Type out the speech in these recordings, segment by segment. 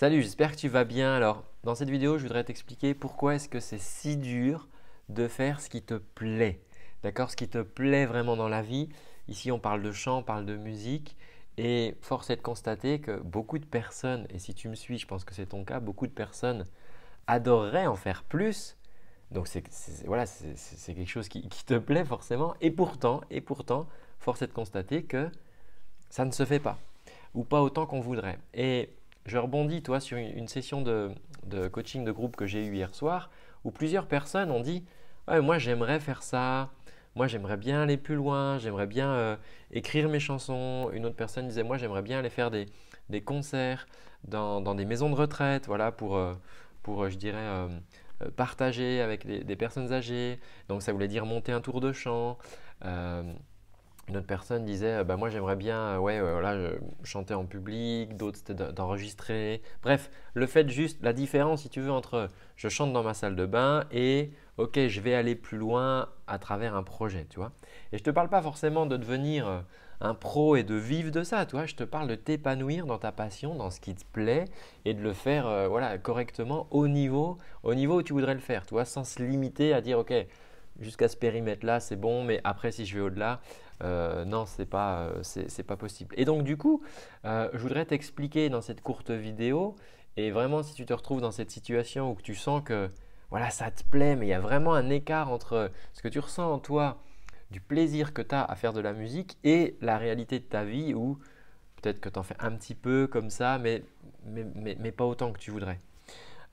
Salut, j'espère que tu vas bien. Alors, dans cette vidéo, je voudrais t'expliquer pourquoi est-ce que c'est si dur de faire ce qui te plaît. D'accord Ce qui te plaît vraiment dans la vie. Ici, on parle de chant, on parle de musique. Et force est de constater que beaucoup de personnes, et si tu me suis, je pense que c'est ton cas, beaucoup de personnes adoreraient en faire plus. Donc c'est voilà, c'est quelque chose qui, te plaît forcément. Et pourtant, et pourtant, force est de constater que ça ne se fait pas, ou pas autant qu'on voudrait. Et je rebondis, toi, sur une session de, coaching de groupe que j'ai eue hier soir, où plusieurs personnes ont dit Moi, j'aimerais faire ça, moi, j'aimerais bien aller plus loin, j'aimerais bien euh, écrire mes chansons. Une autre personne disait Moi, j'aimerais bien aller faire des, concerts dans, des maisons de retraite, voilà, pour, euh, euh, je dirais, partager avec des, des, personnes âgées. Donc, ça voulait dire monter un tour de chant une autre personne disait euh, bah, moi j'aimerais bien euh, ouais euh, chanter en public d'autres c'était d'enregistrer bref le fait juste la différence si tu veux entre je chante dans ma salle de bain et ok je vais aller plus loin à travers un projet tu vois et je te parle pas forcément de devenir un pro et de vivre de ça tu je te parle de t'épanouir dans ta passion dans ce qui te plaît et de le faire voilà correctement au niveau au niveau où tu voudrais le faire tu sans se limiter à dire ok jusqu'à ce périmètre-là, c'est bon, mais après, si je vais au-delà, euh, non, c'est pas, euh, pas possible. Et donc, du coup, euh, je voudrais t'expliquer dans cette courte vidéo, et vraiment, si tu te retrouves dans cette situation où tu sens que, voilà, ça te plaît, mais il y a vraiment un écart entre ce que tu ressens en toi, du plaisir que tu as à faire de la musique, et la réalité de ta vie où peut-être que tu en fais un petit peu comme ça, mais pas autant que tu voudrais.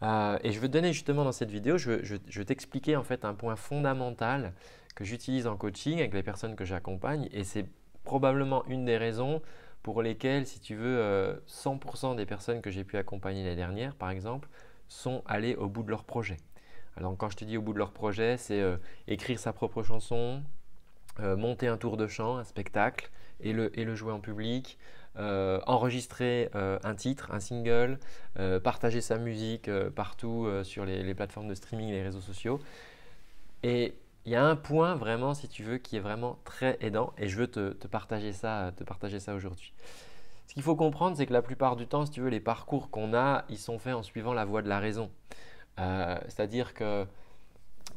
Euh, et je veux te donner justement dans cette vidéo, je, je, t'expliquer en fait un point fondamental que j'utilise en coaching avec les personnes que j'accompagne et c'est probablement une des raisons pour lesquelles, si tu veux, 100% euh, des personnes que j'ai pu accompagner l'année dernière, par exemple, sont allées au bout de leur projet. Alors quand je te dis au bout de leur projet, c'est euh, écrire sa propre chanson, monter un tour de chant, un spectacle et le jouer en public, euh, enregistrer euh, un titre, un single, euh, partager sa musique partout sur les, plateformes de streaming les réseaux sociaux. Et il y a un point vraiment, si tu veux, qui est vraiment très aidant et je veux te, partager ça, te partager ça aujourd'hui. Ce qu'il faut comprendre, c'est que la plupart du temps, si tu veux, les parcours qu'on a, ils sont faits en suivant la voie de la raison. C'est-à-dire que,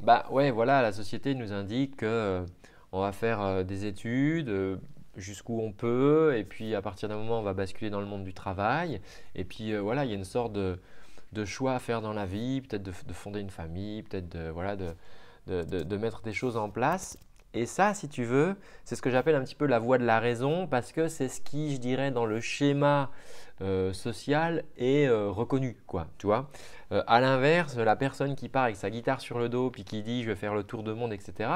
bah ouais, voilà, la société nous indique qu'on on va faire des études, jusqu'où on peut, et puis à partir d'un moment, on va basculer dans le monde du travail, et puis euh, voilà, il y a une sorte de, choix à faire dans la vie, peut-être de, fonder une famille, peut-être de, voilà, de, de, mettre des choses en place. Et ça, si tu veux, c'est ce que j'appelle un petit peu la voie de la raison, parce que c'est ce qui, je dirais, dans le schéma euh, social est euh, reconnu, quoi, tu vois. à l'inverse, la personne qui part avec sa guitare sur le dos, puis qui dit « je vais faire le tour du monde », etc.,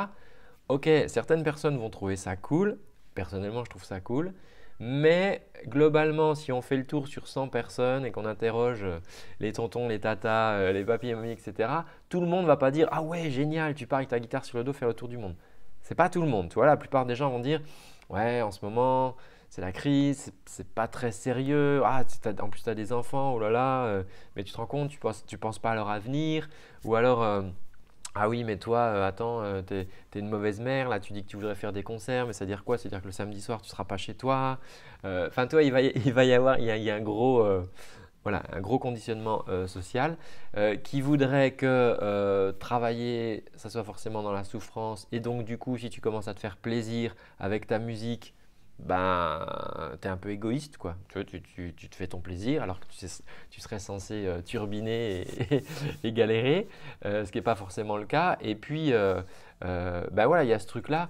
Ok, certaines personnes vont trouver ça cool, Personnellement, je trouve ça cool. Mais globalement, si on fait le tour sur 100 personnes et qu'on interroge euh, les tontons, les tatas, euh, les papis et mamies, etc., tout le monde va pas dire Ah ouais, génial, tu pars avec ta guitare sur le dos faire le tour du monde. C'est pas tout le monde. Tu vois, la plupart des gens vont dire Ouais, en ce moment, c'est la crise, c'est pas très sérieux. Ah, en plus, tu as des enfants, oh là là, euh, mais tu te rends compte, tu penses, penses pas à leur avenir. Ou alors. Ah oui, mais toi, euh, attends, tu euh, t'es es une mauvaise mère, là, tu dis que tu voudrais faire des concerts, mais ça veut dire quoi C'est-à-dire que le samedi soir, tu ne seras pas chez toi. Euh, enfin, toi, il va, y, avoir, il y a, un gros conditionnement social qui voudrait que travailler, ça soit forcément dans la souffrance. Et donc, du coup, si tu commences à te faire plaisir avec ta musique, ben, tu es un peu égoïste, quoi. Tu, te fais ton plaisir alors que tu, serais censé euh, turbiner et, galérer, euh, ce qui n'est pas forcément le cas. Et puis, euh, ben voilà, il y a ce truc-là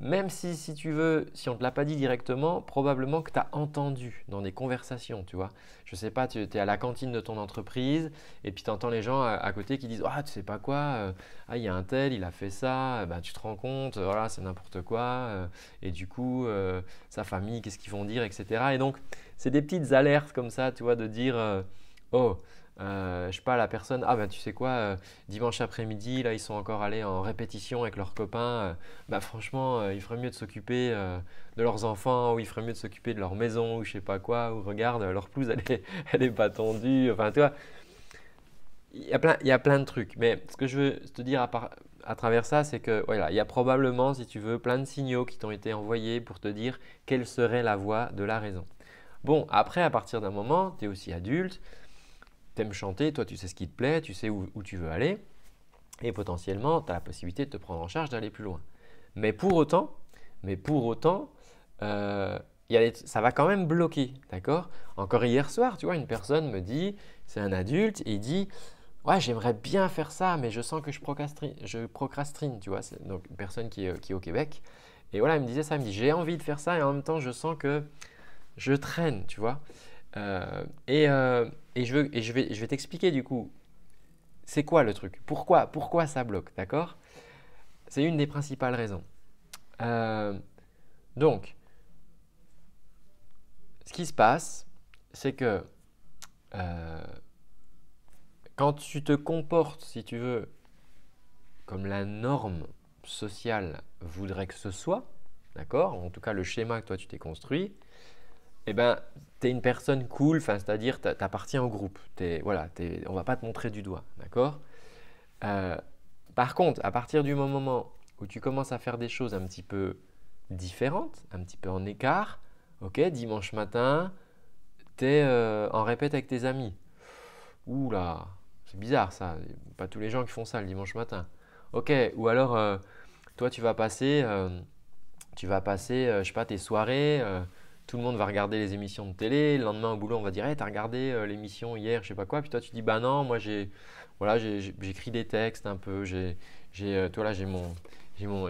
même si, si tu veux, si on ne te l'a pas dit directement, probablement que tu as entendu dans des conversations, tu vois. Je sais pas, tu es à la cantine de ton entreprise et puis tu entends les gens à, côté qui disent « Ah, oh, tu sais pas quoi euh, Ah, il y a un tel, il a fait ça. Ben, tu te rends compte, euh, voilà, c'est n'importe quoi. et du coup, sa famille, qu'est-ce qu'ils vont dire, etc. » Et donc, c'est des petites alertes comme ça, tu vois, de dire Oh, euh, je sais pas, la personne, ah ben tu sais quoi, euh, dimanche après-midi, là ils sont encore allés en répétition avec leurs copains, euh, bah franchement, euh, il ferait mieux de s'occuper de leurs enfants, ou il ferait mieux de s'occuper de leur maison, ou je sais pas quoi, ou regarde, leur pelouse elle est, pas tendue, enfin tu vois, il y, a plein, il y a plein de trucs. Mais ce que je veux te dire à, travers ça, c'est que voilà, il y a probablement, si tu veux, plein de signaux qui t'ont été envoyés pour te dire quelle serait la voie de la raison. Bon, après, à partir d'un moment, tu es aussi adulte, t'aimes chanter, toi tu sais ce qui te plaît, tu sais où, tu veux aller, et potentiellement tu as la possibilité de te prendre en charge d'aller plus loin. Mais pour autant, mais pour autant, euh, ça va quand même bloquer, d'accord Encore hier soir, tu vois, une personne me dit, c'est un adulte, et il dit, ouais, j'aimerais bien faire ça, mais je sens que je procrastine, tu vois, donc une personne qui est, euh, qui au Québec. Et voilà, elle me disait ça, elle me dit, j'ai envie de faire ça, et en même temps, je sens que je traîne, tu vois. Euh, et, euh, et, je, veux, et je vais, je vais t'expliquer du coup, c'est quoi le truc Pourquoi, pourquoi ça bloque D'accord C'est une des principales raisons. Euh, donc, ce qui se passe, c'est que quand tu te comportes, si tu veux, comme la norme sociale voudrait que ce soit, d'accord En tout cas, le schéma que toi tu t'es construit, eh ben, tu es une personne cool, c'est-à-dire tu appartiens au groupe. On voilà, on va pas te montrer du doigt, d'accord euh, Par contre, à partir du moment où tu commences à faire des choses un petit peu différentes, un petit peu en écart, ok, dimanche matin, tu es euh, en répète avec tes amis. Ouh là, c'est bizarre ça, pas tous les gens qui font ça le dimanche matin. Ok, ou alors, euh, toi tu vas passer, tu vas passer, je sais pas, tes soirées tout le monde va regarder les émissions de télé. Le lendemain au boulot, on va dire tu t'as regardé euh, l'émission hier, je sais pas quoi. Puis toi, tu dis bah non, moi j'ai voilà, j'écris des textes un peu. J'ai j'ai euh, toi là, j'ai mon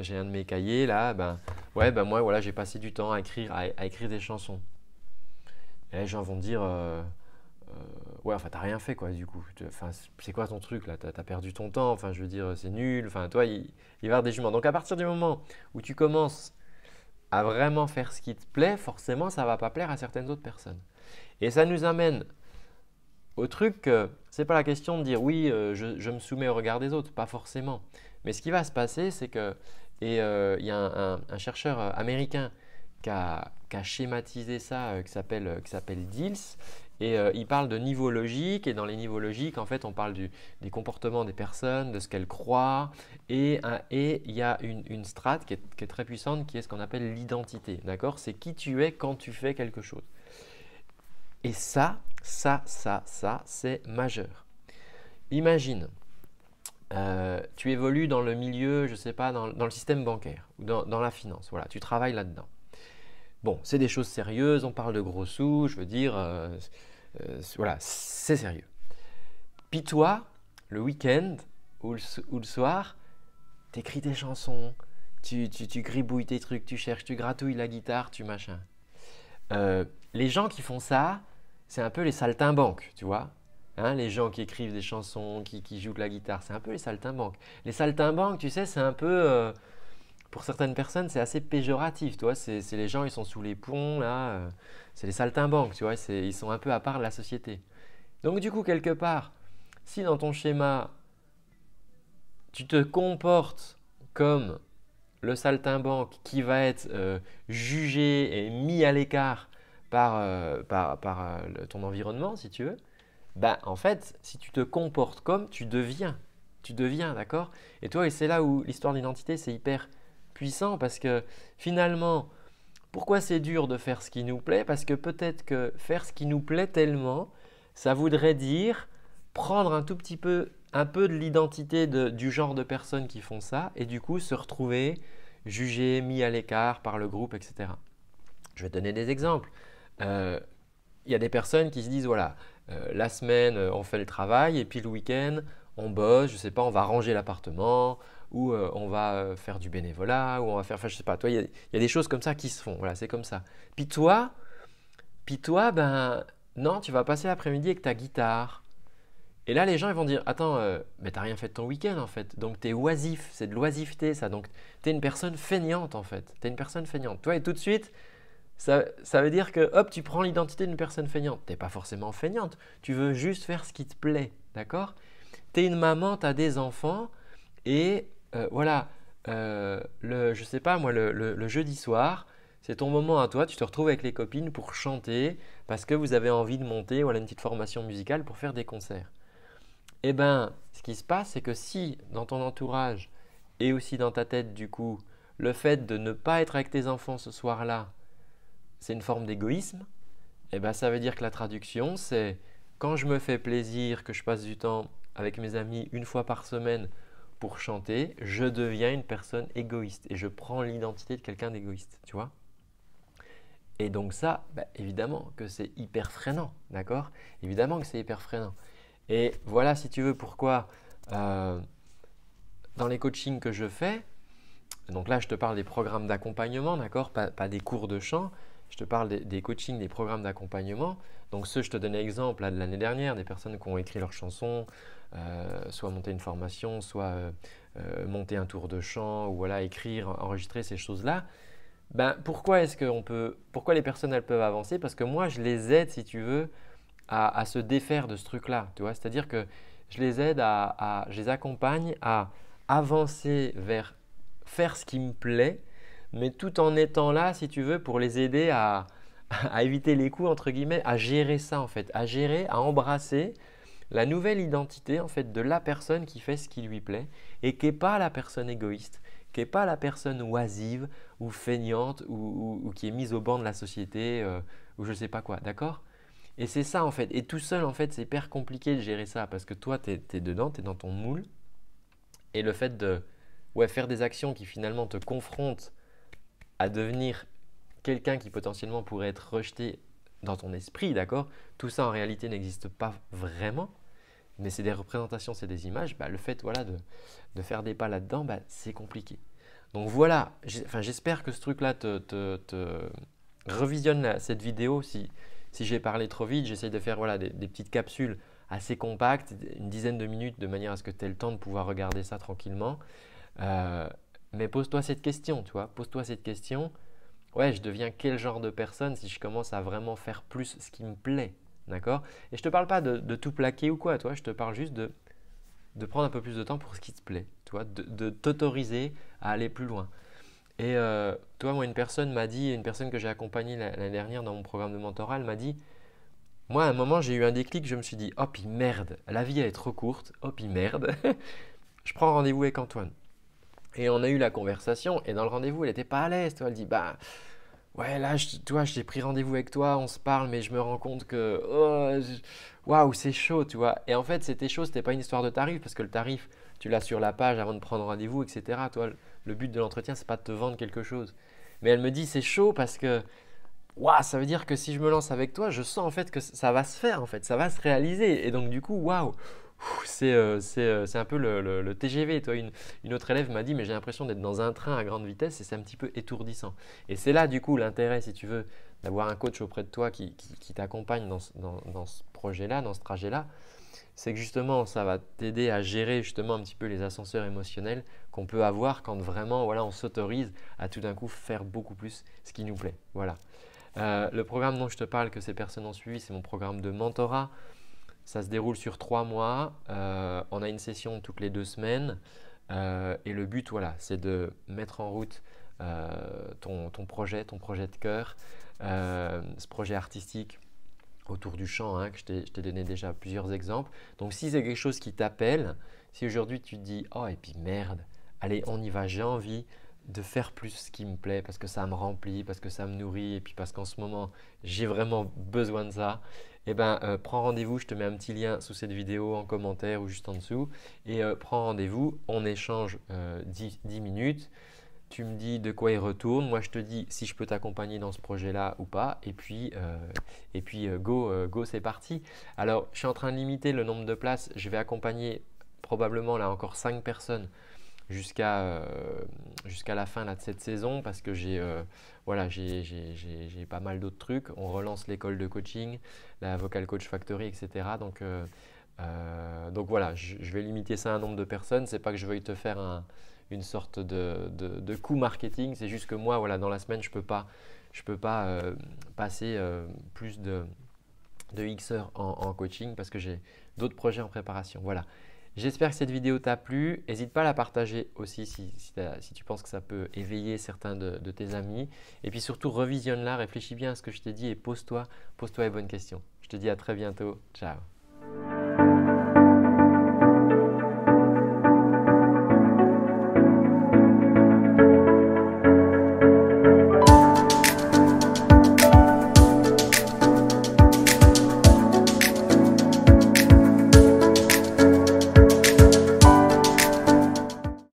j'ai un de mes cahiers là. Ben ouais, ben moi voilà, j'ai passé du temps à écrire à, écrire des chansons. Et les gens vont dire euh, ouais, enfin t'as rien fait quoi du coup. Enfin c'est quoi ton truc là T'as as perdu ton temps. Enfin je veux dire c'est nul. Enfin toi, il, va y avoir des juments. Donc à partir du moment où tu commences à vraiment faire ce qui te plaît, forcément, ça ne va pas plaire à certaines autres personnes. Et ça nous amène au truc que c'est pas la question de dire oui, euh, je, me soumets au regard des autres, pas forcément. Mais ce qui va se passer, c'est que, et euh, il y a un, chercheur euh, américain qui a, schématisé ça, qui s'appelle Diels, et euh, il parle de niveau logique et dans les niveaux logiques, en fait, on parle du, des comportements des personnes, de ce qu'elles croient, et il y a une, strate qui est, très puissante, qui est ce qu'on appelle l'identité, d'accord C'est qui tu es quand tu fais quelque chose. Et ça, ça, ça, ça, c'est majeur. Imagine, euh, tu évolues dans le milieu, je ne sais pas, dans, le système bancaire, ou dans, la finance, voilà, tu travailles là-dedans. Bon, c'est des choses sérieuses, on parle de gros sous, je veux dire, euh, euh, voilà, c'est sérieux. Puis toi, le week-end ou le, soir, t'écris tes chansons, tu, tu, tu, gribouilles tes trucs, tu cherches, tu gratouilles la guitare, tu machin. Euh, les gens qui font ça, c'est un peu les saltimbanques, tu vois. Hein, les gens qui écrivent des chansons, qui, jouent de la guitare, c'est un peu les saltimbanques. Les saltimbanques, tu sais, c'est un peu... Euh, pour certaines personnes, c'est assez péjoratif, tu C'est les gens, ils sont sous les ponts, là. Euh, c'est les saltimbanques, tu vois. Ils sont un peu à part de la société. Donc, du coup, quelque part, si dans ton schéma, tu te comportes comme le saltimbanque qui va être euh, jugé et mis à l'écart par, euh, ton environnement, si tu veux, bah, en fait, si tu te comportes comme, tu deviens. Tu deviens, d'accord Et toi, et c'est là où l'histoire d'identité, c'est hyper parce que finalement, pourquoi c'est dur de faire ce qui nous plaît Parce que peut-être que faire ce qui nous plaît tellement, ça voudrait dire prendre un tout petit peu, un peu de l'identité du genre de personnes qui font ça et du coup se retrouver jugé, mis à l'écart par le groupe, etc. Je vais donner des exemples. Euh, il y a des personnes qui se disent, voilà, euh, la semaine, euh, on fait le travail et puis le week-end, on bosse, je sais pas, on va ranger l'appartement, où euh, on va euh, faire du bénévolat, ou on va faire, enfin, je sais pas, il y, a des choses comme ça qui se font, voilà, c'est comme ça. Puis toi, puis toi, ben non, tu vas passer l'après-midi avec ta guitare. Et là, les gens ils vont dire Attends, euh, mais t'as rien fait de ton week-end en fait. Donc t'es oisif, c'est de l'oisiveté ça. Donc t'es une personne feignante en fait. T'es une personne feignante. Toi, et tout de suite, ça, ça veut dire que hop, tu prends l'identité d'une personne feignante. T'es pas forcément feignante. Tu veux juste faire ce qui te plaît. D'accord T'es une maman, t'as des enfants et euh, voilà, euh, le, je sais pas moi, le, jeudi soir, c'est ton moment à toi, tu te retrouves avec les copines pour chanter parce que vous avez envie de monter voilà, une petite formation musicale pour faire des concerts. Eh bien, ce qui se passe, c'est que si dans ton entourage et aussi dans ta tête, du coup, le fait de ne pas être avec tes enfants ce soir-là, c'est une forme d'égoïsme, eh bien, ça veut dire que la traduction, c'est quand je me fais plaisir, que je passe du temps avec mes amis une fois par semaine pour chanter, je deviens une personne égoïste et je prends l'identité de quelqu'un d'égoïste, tu vois Et donc ça, bah, évidemment que c'est hyper freinant, d'accord Évidemment que c'est hyper freinant. Et voilà, si tu veux, pourquoi euh, dans les coachings que je fais, donc là, je te parle des programmes d'accompagnement, d'accord pas, des cours de chant, je te parle des, coachings, des programmes d'accompagnement. Donc ceux, je te donnais exemple là, de l'année dernière, des personnes qui ont écrit leurs chansons, euh, soit monter une formation, soit euh, euh, monter un tour de chant, ou voilà, écrire, enregistrer ces choses-là. Ben, pourquoi est-ce que on peut, pourquoi les personnes elles peuvent avancer Parce que moi je les aide, si tu veux, à, se défaire de ce truc-là, tu vois. C'est-à-dire que je les aide à, je les accompagne à avancer vers faire ce qui me plaît, mais tout en étant là, si tu veux, pour les aider à, à éviter les coups, entre guillemets, à gérer ça en fait, à gérer, à embrasser la nouvelle identité en fait de la personne qui fait ce qui lui plaît et qui n'est pas la personne égoïste, qui n'est pas la personne oisive ou feignante ou, qui est mise au banc de la société euh, ou je ne sais pas quoi, d'accord Et c'est ça en fait, et tout seul en fait c'est hyper compliqué de gérer ça parce que toi tu es, dedans, tu es dans ton moule et le fait de ouais, faire des actions qui finalement te confrontent à devenir quelqu'un qui potentiellement pourrait être rejeté dans ton esprit, d'accord Tout ça en réalité n'existe pas vraiment, mais c'est des représentations, c'est des images. Bah, le fait voilà, de, de, faire des pas là-dedans, bah, c'est compliqué. Donc voilà, j'espère que ce truc-là te, revisionne cette vidéo. Si, si j'ai parlé trop vite, j'essaye de faire voilà, des, petites capsules assez compactes, une dizaine de minutes, de manière à ce que tu aies le temps de pouvoir regarder ça tranquillement. Euh, mais pose-toi cette question, tu vois. Pose-toi cette question. Ouais, je deviens quel genre de personne si je commence à vraiment faire plus ce qui me plaît, d'accord Et je te parle pas de, tout plaquer ou quoi, toi. Je te parle juste de, prendre un peu plus de temps pour ce qui te plaît, tu vois, de, t'autoriser à aller plus loin. Et euh, toi, moi, une personne m'a dit, une personne que j'ai accompagnée l'année dernière dans mon programme de mentorat, m'a dit, moi, à un moment, j'ai eu un déclic, je me suis dit, hop, merde, la vie elle est trop courte, Hop, merde, je prends rendez-vous avec Antoine. Et on a eu la conversation, et dans le rendez-vous, elle n'était pas à l'aise. Elle dit Bah, ouais, là, je, toi, j'ai pris rendez-vous avec toi, on se parle, mais je me rends compte que, oh, waouh, c'est chaud, tu vois. Et en fait, c'était chaud, ce n'était pas une histoire de tarif, parce que le tarif, tu l'as sur la page avant de prendre rendez-vous, etc. Toi, le but de l'entretien, c'est pas de te vendre quelque chose. Mais elle me dit C'est chaud parce que. Waouh, ça veut dire que si je me lance avec toi, je sens en fait que ça va se faire, en fait, ça va se réaliser. Et donc, du coup, waouh, euh, euh, c'est un peu le, TGV. Toi, une, autre élève m'a dit, mais j'ai l'impression d'être dans un train à grande vitesse et c'est un petit peu étourdissant. Et c'est là, du coup, l'intérêt, si tu veux, d'avoir un coach auprès de toi qui, t'accompagne dans, ce projet-là, dans ce trajet-là, c'est que justement, ça va t'aider à gérer justement un petit peu les ascenseurs émotionnels qu'on peut avoir quand vraiment, voilà, on s'autorise à tout d'un coup faire beaucoup plus ce qui nous plaît. Voilà. Euh, le programme dont je te parle que ces personnes ont suivi, c'est mon programme de mentorat. Ça se déroule sur trois mois. Euh, on a une session toutes les deux semaines. Euh, et le but, voilà, c'est de mettre en route euh, ton, projet, ton projet de cœur, ce projet artistique autour du chant, hein, que je t'ai donné déjà plusieurs exemples. Donc si c'est quelque chose qui t'appelle, si aujourd'hui tu te dis, oh et puis merde, allez, on y va, j'ai envie, de faire plus ce qui me plaît parce que ça me remplit, parce que ça me nourrit et puis parce qu'en ce moment j'ai vraiment besoin de ça, eh ben euh, prends rendez-vous, je te mets un petit lien sous cette vidéo en commentaire ou juste en dessous et euh, prends rendez-vous, on échange 10, euh, minutes, tu me dis de quoi il retourne, moi je te dis si je peux t'accompagner dans ce projet-là ou pas et puis, et puis go, go c'est parti. Alors je suis en train de limiter le nombre de places, je vais accompagner probablement là encore 5 personnes euh, jusqu'à la fin de cette saison parce que j'ai euh, voilà, pas mal d'autres trucs. On relance l'école de coaching, la Vocal Coach Factory, etc. Donc, euh, donc voilà, je, vais limiter ça à un nombre de personnes. n'est pas que je veuille te faire une sorte de, de, marketing, c'est juste que moi, voilà, dans la semaine, je peux pas, peux pas passer plus de de heures en, en coaching parce que j'ai d'autres projets en préparation. Voilà. J'espère que cette vidéo t'a plu. N'hésite pas à la partager aussi si, tu penses que ça peut éveiller certains de, tes amis. Et puis surtout, revisionne-la, réfléchis bien à ce que je t'ai dit et pose, -toi, pose -toi les bonnes questions. Je te dis à très bientôt. Ciao.